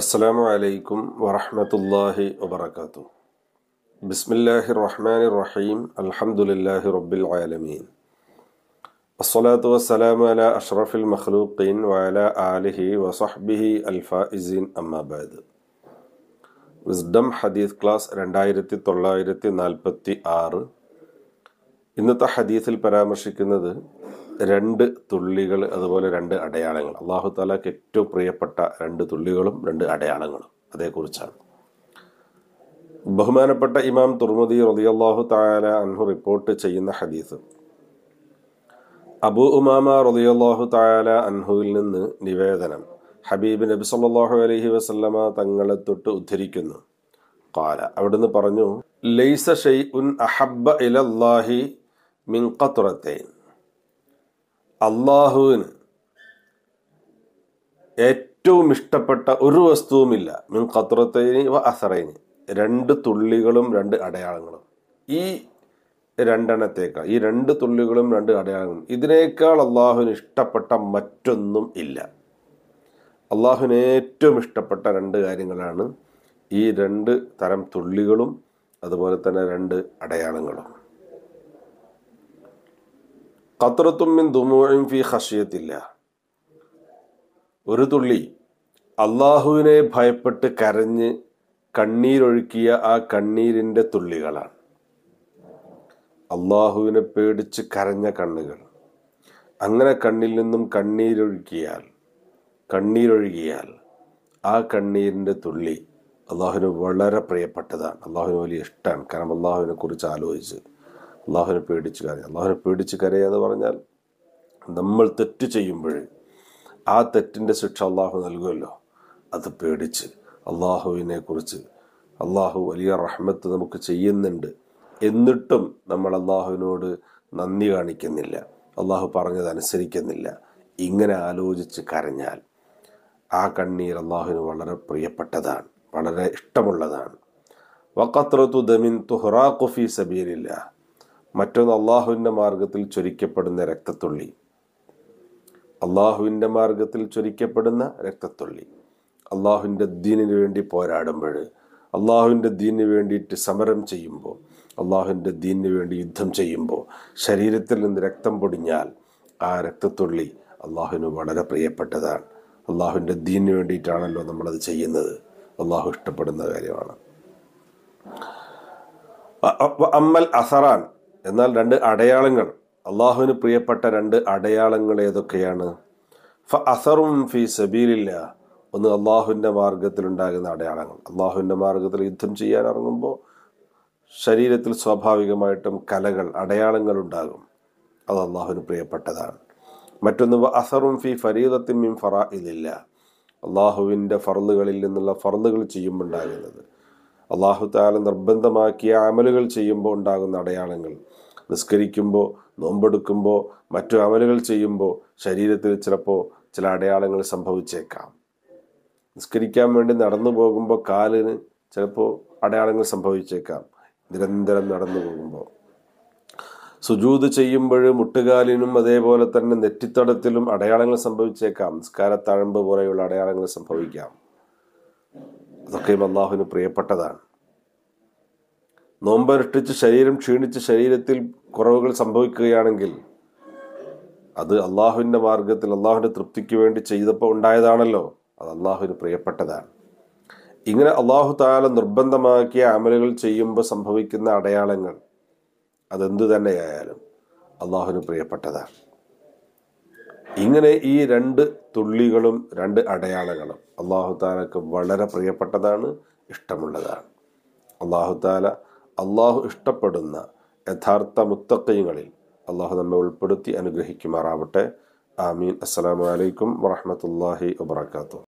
അസ്സാം വലൈക്കും വറഹമത്തല്ലാഹി വാത്തു ബിസ്മില്ലാഹി റഹ്മാൻ റഹീം അലഹമുല്ലാഹി റബ്ബിൽ ആലമീൻ അസ്സലാത്തു വസ്സലാമു അല അഷ്റഫിൽ മഖ്ലൂഖീൻ വഅല ആലിഹി വസഹ്ബിഹി അൽഫായിസീൻ അമ്മാബാദ് വിസ്ഡം ഹദീസ് ക്ലാസ് രണ്ടായിരത്തി തൊള്ളായിരത്തി നാൽപ്പത്തി ആറ് ഇന്നത്തെ ഹദീസിൽ പരാമർശിക്കുന്നത് രണ്ട് തുള്ളികൾ അതുപോലെ രണ്ട് അടയാളങ്ങൾ അള്ളാഹു താലാക്ക് ഏറ്റവും പ്രിയപ്പെട്ട രണ്ട് തുള്ളികളും രണ്ട് അടയാളങ്ങളും അതേക്കുറിച്ചാണ് ബഹുമാനപ്പെട്ട ഇമാം തുർമുദി അള്ളാഹു താല അൻഹു റിപ്പോർട്ട് ചെയ്യുന്ന ഹദീസ് അബു ഉമാമ അള്ളാഹു താല അൻഹുവിൽ നിന്ന് നിവേദനം ഹബീബ് നബി സല്ലാഹു അലഹി വസ്ലമ തങ്ങളെ തൊട്ട് ഉദ്ധരിക്കുന്നു കാല അവിടുന്ന് പറഞ്ഞു ലൈസ ഷെയ് അഹബ്ബ ഇലല്ലാഹി മിൻ ഖത്തുറത്തേൻ അള്ളാഹുവിന് ഏറ്റവും ഇഷ്ടപ്പെട്ട ഒരു വസ്തുവുമില്ല മിൻ ഖത്രത്തൈനി വ അസറൈനി രണ്ട് തുള്ളികളും രണ്ട് അടയാളങ്ങളും ഈ രണ്ടെണ്ണത്തേക്കാൾ ഈ രണ്ട് തുള്ളികളും രണ്ട് അടയാളങ്ങളും ഇതിനേക്കാൾ അള്ളാഹുവിന് ഇഷ്ടപ്പെട്ട മറ്റൊന്നും ഇല്ല അള്ളാഹുവിന് ഏറ്റവും ഇഷ്ടപ്പെട്ട രണ്ട് കാര്യങ്ങളാണ് ഈ രണ്ട് തരം തുള്ളികളും അതുപോലെ തന്നെ രണ്ട് അടയാളങ്ങളും കത്രത്തുമ്മിൻ ദുമോയും ഫി ഹഷിയത്തില്ല ഒരു തുള്ളി അള്ളാഹുവിനെ ഭയപ്പെട്ട് കരഞ്ഞ് കണ്ണീരൊഴുക്കിയ ആ കണ്ണീരിൻ്റെ തുള്ളികളാണ് അള്ളാഹുവിനെ പേടിച്ച് കരഞ്ഞ കണ്ണുകൾ അങ്ങനെ കണ്ണിൽ നിന്നും കണ്ണീരൊഴുക്കിയാൽ കണ്ണീരൊഴുകിയാൽ ആ കണ്ണീരിൻ്റെ തുള്ളി അള്ളാഹുവിന് വളരെ പ്രിയപ്പെട്ടതാണ് അള്ളാഹുവിന് വലിയ ഇഷ്ടമാണ് കാരണം അള്ളാഹുവിനെ കുറിച്ച് ആലോചിച്ച് അള്ളാഹുവിനെ പേടിച്ച് കരയുക അള്ളാഹുവിനെ പേടിച്ച് എന്ന് പറഞ്ഞാൽ നമ്മൾ തെറ്റ് ചെയ്യുമ്പോൾ ആ തെറ്റിൻ്റെ ശിക്ഷ അള്ളാഹു നൽകുമല്ലോ അത് പേടിച്ച് അള്ളാഹുവിനെ കുറിച്ച് അള്ളാഹു വലിയ റഹ്മത്ത് നമുക്ക് ചെയ്യുന്നുണ്ട് എന്നിട്ടും നമ്മൾ അള്ളാഹുവിനോട് നന്ദി കാണിക്കുന്നില്ല അള്ളാഹു പറഞ്ഞത് അനുസരിക്കുന്നില്ല ഇങ്ങനെ ആലോചിച്ച് കരഞ്ഞാൽ ആ കണ്ണീർ അള്ളാഹുവിന് വളരെ പ്രിയപ്പെട്ടതാണ് വളരെ ഇഷ്ടമുള്ളതാണ് വക്കത്രത്തു ദമിൻ തുഹ്റാഖുഫി സബീലില്ല മറ്റൊന്ന് അള്ളാഹുവിൻ്റെ മാർഗത്തിൽ ചൊരിക്കപ്പെടുന്ന രക്തത്തുള്ളി അള്ളാഹുവിൻ്റെ മാർഗത്തിൽ ചൊരിക്കപ്പെടുന്ന രക്തത്തുള്ളി അള്ളാഹുവിൻ്റെ ദീനിന് വേണ്ടി പോരാടുമ്പോൾ അള്ളാഹുവിൻ്റെ ദീനിന് വേണ്ടിയിട്ട് സമരം ചെയ്യുമ്പോൾ അള്ളാഹുവിൻ്റെ ദീനിന് വേണ്ടി യുദ്ധം ചെയ്യുമ്പോൾ ശരീരത്തിൽ നിന്ന് രക്തം പൊടിഞ്ഞാൽ ആ രക്തത്തുള്ളി അള്ളാഹുവിന് വളരെ പ്രിയപ്പെട്ടതാണ് അള്ളാഹുവിൻ്റെ ദീനിന് വേണ്ടിയിട്ടാണല്ലോ നമ്മളത് ചെയ്യുന്നത് അള്ളാഹു ഇഷ്ടപ്പെടുന്ന കാര്യമാണ് അമ്മൽ അസറാൻ എന്നാൽ രണ്ട് അടയാളങ്ങൾ അള്ളാഹുവിന് പ്രിയപ്പെട്ട രണ്ട് അടയാളങ്ങൾ ഏതൊക്കെയാണ് ഫ അസറും ഫി സബീലില്ല ഒന്ന് അള്ളാഹുവിൻ്റെ മാർഗത്തിലുണ്ടാകുന്ന അടയാളങ്ങൾ അള്ളാഹുവിൻ്റെ മാർഗത്തിൽ യുദ്ധം ചെയ്യാൻ ഇറങ്ങുമ്പോൾ ശരീരത്തിൽ സ്വാഭാവികമായിട്ടും കലകൾ അടയാളങ്ങൾ ഉണ്ടാകും അത് അള്ളാഹുവിന് പ്രിയപ്പെട്ടതാണ് മറ്റൊന്ന് അസറും ഫി ഫരീദത്തിൻ മിൻ ഫറ ഇതില്ല അള്ളാഹുവിൻ്റെ ഫറലുകളിൽ നിന്നുള്ള ഫറലുകൾ ഉണ്ടാകുന്നത് അള്ളാഹുത്താല നിർബന്ധമാക്കിയ അമലുകൾ ചെയ്യുമ്പോൾ ഉണ്ടാകുന്ന അടയാളങ്ങൾ നിസ്കരിക്കുമ്പോൾ നോമ്പെടുക്കുമ്പോൾ മറ്റു അമലുകൾ ചെയ്യുമ്പോൾ ശരീരത്തിൽ ചിലപ്പോൾ ചില അടയാളങ്ങൾ സംഭവിച്ചേക്കാം നിസ്കരിക്കാൻ വേണ്ടി നടന്നു പോകുമ്പോൾ കാലിന് ചിലപ്പോൾ അടയാളങ്ങൾ സംഭവിച്ചേക്കാം നിരന്തരം നടന്നു പോകുമ്പോൾ സുജൂത് ചെയ്യുമ്പോൾ മുട്ടുകാലിനും അതേപോലെ തന്നെ നെറ്റിത്തടത്തിലും അടയാളങ്ങൾ സംഭവിച്ചേക്കാം തഴമ്പ് പോലെയുള്ള അടയാളങ്ങൾ സംഭവിക്കാം അതൊക്കെയും അള്ളാഹുവിന് പ്രിയപ്പെട്ടതാണ് നോമ്പനുഷ്ഠിച്ച് ശരീരം ക്ഷീണിച്ച് ശരീരത്തിൽ കുറവുകൾ സംഭവിക്കുകയാണെങ്കിൽ അത് അള്ളാഹുവിൻ്റെ മാർഗത്തിൽ അള്ളാഹുവിൻ്റെ തൃപ്തിക്ക് വേണ്ടി ചെയ്തപ്പോൾ ഉണ്ടായതാണല്ലോ അത് അള്ളാഹുവിന് പ്രിയപ്പെട്ടതാണ് ഇങ്ങനെ അള്ളാഹു താല നിർബന്ധമാക്കിയ അമലുകൾ ചെയ്യുമ്പോൾ സംഭവിക്കുന്ന അടയാളങ്ങൾ അതെന്തു തന്നെയായാലും അള്ളാഹുവിന് പ്രിയപ്പെട്ടതാണ് ഇങ്ങനെ ഈ രണ്ട് തുള്ളികളും രണ്ട് അടയാളങ്ങളും അള്ളാഹുത്താലക്ക് വളരെ പ്രിയപ്പെട്ടതാണ് ഇഷ്ടമുള്ളതാണ് അള്ളാഹുത്താല അള്ളാഹു ഇഷ്ടപ്പെടുന്ന യഥാർത്ഥ മുത്തക്കയങ്ങളിൽ അള്ളാഹു നമ്മെ ഉൾപ്പെടുത്തി അനുഗ്രഹിക്കുമാറാവട്ടെ ആമീൻ അസ്സലാമലൈക്കും വറഹമത്തല്ലാഹി വാത്തു